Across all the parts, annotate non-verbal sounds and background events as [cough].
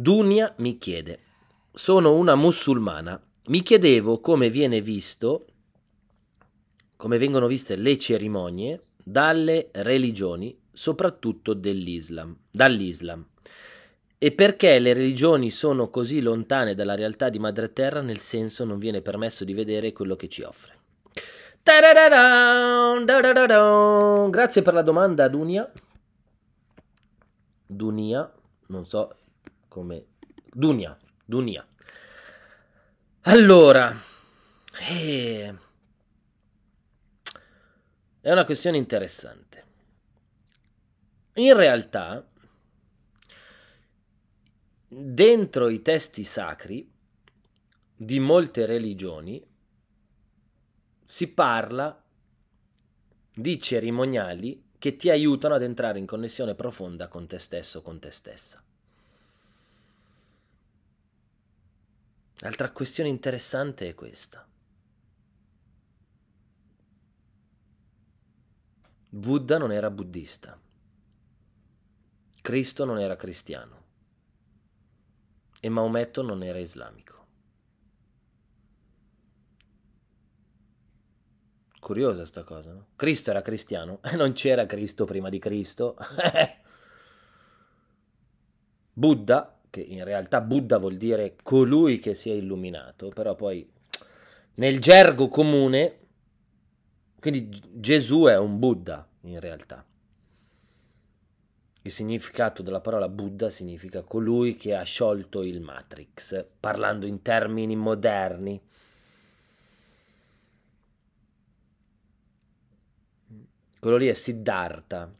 Dunia mi chiede, sono una musulmana, mi chiedevo come viene visto, come vengono viste le cerimonie dalle religioni, soprattutto dell'Islam, dall'Islam. E perché le religioni sono così lontane dalla realtà di madre terra, nel senso non viene permesso di vedere quello che ci offre. Grazie per la domanda, Dunia. Dunia, non so come Dunia, Dunia. Allora, eh, è una questione interessante. In realtà, dentro i testi sacri di molte religioni si parla di cerimoniali che ti aiutano ad entrare in connessione profonda con te stesso, con te stessa. L'altra questione interessante è questa. Buddha non era buddista. Cristo non era cristiano. E Maometto non era islamico. Curiosa sta cosa, no? Cristo era cristiano? [laughs] Non c'era Cristo prima di Cristo. [laughs] Buddha che in realtà Buddha vuol dire colui che si è illuminato, però poi nel gergo comune, quindi Gesù è un Buddha in realtà. Il significato della parola Buddha significa colui che ha sciolto il Matrix, parlando in termini moderni. Quello lì è Siddhartha,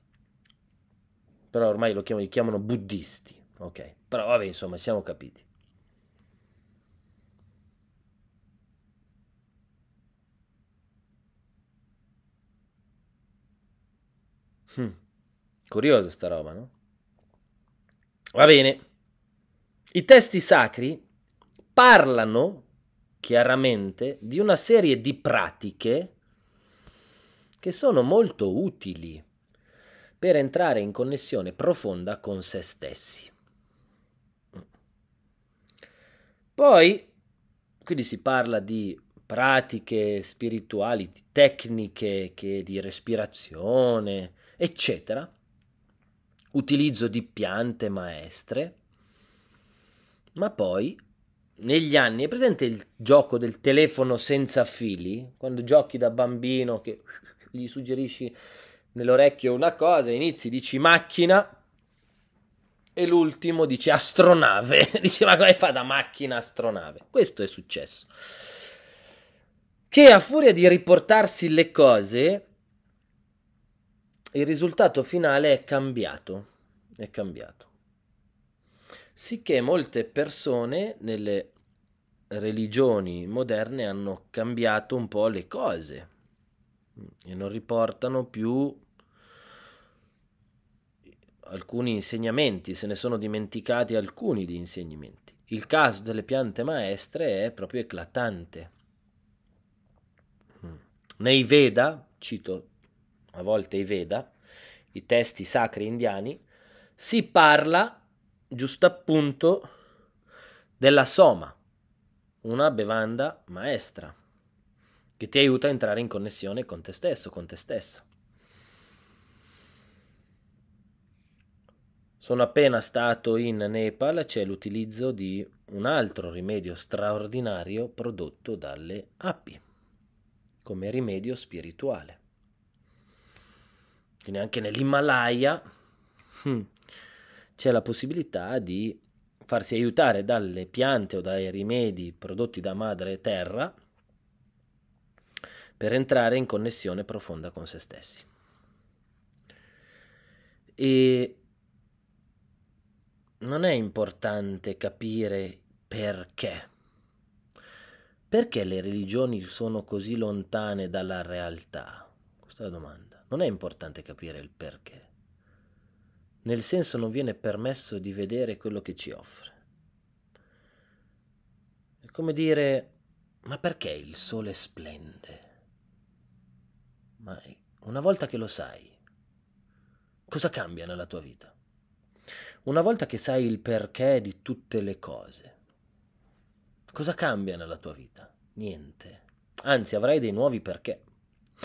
però ormai lo chiamano, li chiamano buddisti ok, però vabbè, insomma, siamo capiti. Hm. Curiosa sta roba, no? Va bene. I testi sacri parlano chiaramente di una serie di pratiche che sono molto utili per entrare in connessione profonda con se stessi. Poi, quindi si parla di pratiche spirituali, di tecniche di respirazione, eccetera, utilizzo di piante maestre, ma poi negli anni è presente il gioco del telefono senza fili, quando giochi da bambino che gli suggerisci nell'orecchio una cosa, inizi, dici macchina, e l'ultimo dice astronave. [laughs] dice ma come fa da macchina astronave? Questo è successo. Che a furia di riportarsi le cose, il risultato finale è cambiato. È cambiato. Sicché molte persone nelle religioni moderne hanno cambiato un po' le cose e non riportano più alcuni insegnamenti, se ne sono dimenticati alcuni di insegnamenti. Il caso delle piante maestre è proprio eclatante. Mm. Nei Veda, cito a volte i Veda, i testi sacri indiani, si parla giusto appunto della soma, una bevanda maestra che ti aiuta a entrare in connessione con te stesso, con te stessa. Sono appena stato in Nepal, c'è l'utilizzo di un altro rimedio straordinario prodotto dalle api, come rimedio spirituale. Quindi anche nell'Himalaya hmm, c'è la possibilità di farsi aiutare dalle piante o dai rimedi prodotti da madre terra per entrare in connessione profonda con se stessi. E non è importante capire perché. Perché le religioni sono così lontane dalla realtà? Questa è la domanda. Non è importante capire il perché. Nel senso non viene permesso di vedere quello che ci offre. È come dire, ma perché il sole splende? Ma una volta che lo sai, cosa cambia nella tua vita? Una volta che sai il perché di tutte le cose, cosa cambia nella tua vita? Niente. Anzi, avrai dei nuovi perché.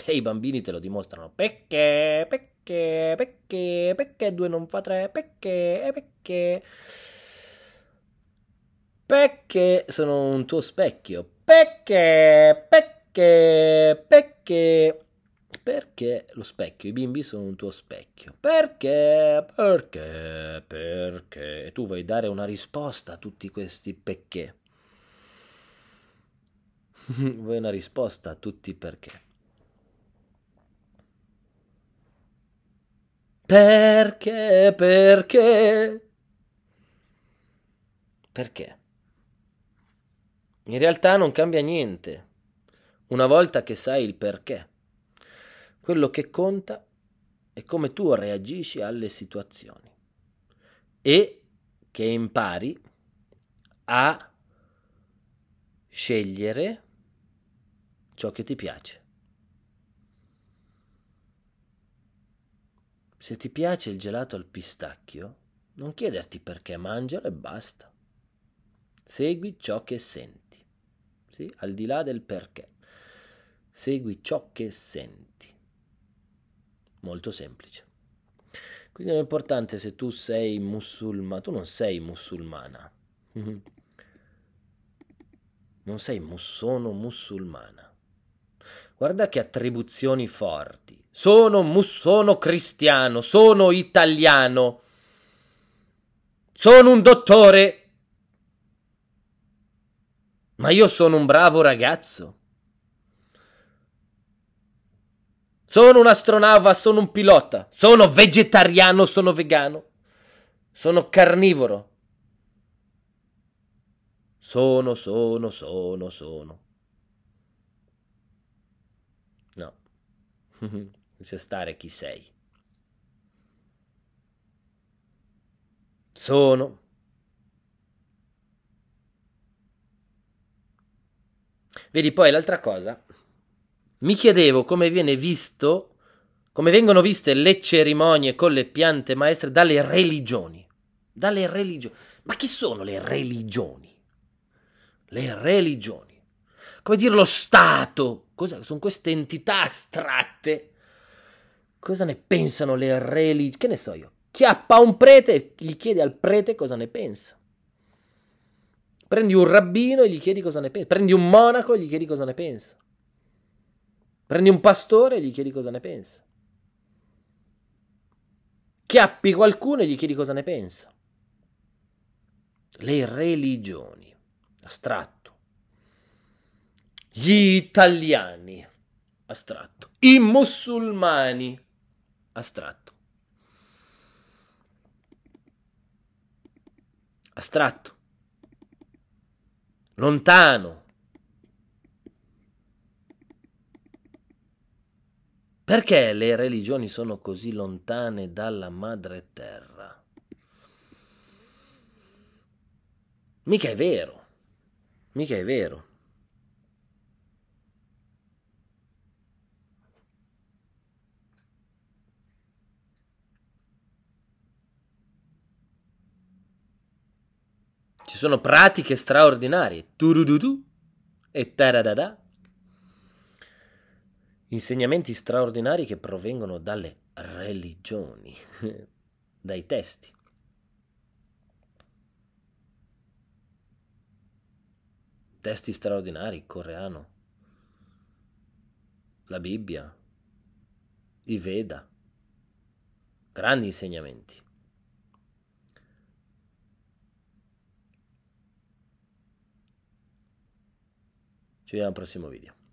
E i bambini te lo dimostrano. Perché, perché, perché, perché due non fa tre, perché, eh, perché. Perché sono un tuo specchio. Perché, perché, perché. Perché lo specchio, i bimbi sono un tuo specchio. Perché? Perché? Perché? E tu vuoi dare una risposta a tutti questi perché. [laughs] vuoi una risposta a tutti perché. Perché? Perché? Perché? In realtà non cambia niente. Una volta che sai il perché. Quello che conta è come tu reagisci alle situazioni e che impari a scegliere ciò che ti piace. Se ti piace il gelato al pistacchio, non chiederti perché mangialo e basta. Segui ciò che senti, sì? al di là del perché. Segui ciò che senti molto semplice. Quindi non è importante se tu sei musulmano, tu non sei musulmana. Mhm. Non sei mus- sono musulmana. Guarda che attribuzioni forti. Sono, mus- sono cristiano, sono italiano, sono un dottore. Ma io sono un bravo ragazzo. Sono un'astronava, sono un pilota, sono vegetariano, sono vegano, sono carnivoro. Sono, sono, sono, sono. No, [laughs] bisogna stare chi sei. Sono. Vedi poi l'altra cosa mi chiedevo come viene visto, come vengono viste le cerimonie con le piante maestre dalle religioni. Dalle religioni. Ma chi sono le religioni? Le religioni. Come dire lo Stato? Cosa sono queste entità astratte? Cosa ne pensano le religioni? Che ne so io? Chiappa un prete e gli chiede al prete cosa ne pensa. Prendi un rabbino e gli chiedi cosa ne pensa. Prendi un monaco e gli chiedi cosa ne pensa. Prendi un pastore e gli chiedi cosa ne pensa. Chiappi qualcuno e gli chiedi cosa ne pensa. Le religioni, astratto. Gli italiani, astratto. I musulmani, astratto. Astratto. Lontano Perché le religioni sono così lontane dalla madre terra? Mica è vero, mica è vero. Ci sono pratiche straordinarie, turududu e taradada. Insegnamenti straordinari che provengono dalle religioni, [laughs] dai testi. Testi straordinari, il coreano, la Bibbia, i Veda, grandi insegnamenti. Ci vediamo al prossimo video.